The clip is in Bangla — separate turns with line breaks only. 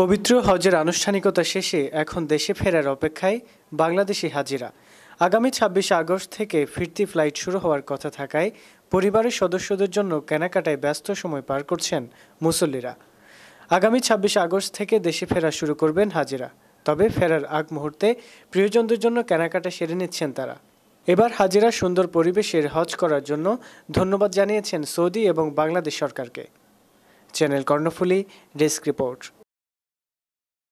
পবিত্র হজের আনুষ্ঠানিকতা শেষে এখন দেশে ফেরার অপেক্ষায় বাংলাদেশি হাজিরা আগামী ছাব্বিশে আগস্ট থেকে ফিরতি ফ্লাইট শুরু হওয়ার কথা থাকায় পরিবারের সদস্যদের জন্য কেনাকাটায় ব্যস্ত সময় পার করছেন মুসল্লিরা আগামী ছাব্বিশে আগস্ট থেকে দেশে ফেরা শুরু করবেন হাজিরা তবে ফেরার আগ মুহূর্তে প্রিয়জনদের জন্য কেনাকাটা সেরে নিচ্ছেন তারা এবার হাজিরা সুন্দর পরিবেশের হজ করার জন্য ধন্যবাদ জানিয়েছেন সৌদি এবং বাংলাদেশ সরকারকে চ্যানেল কর্ণফুলি ডেস্ক রিপোর্ট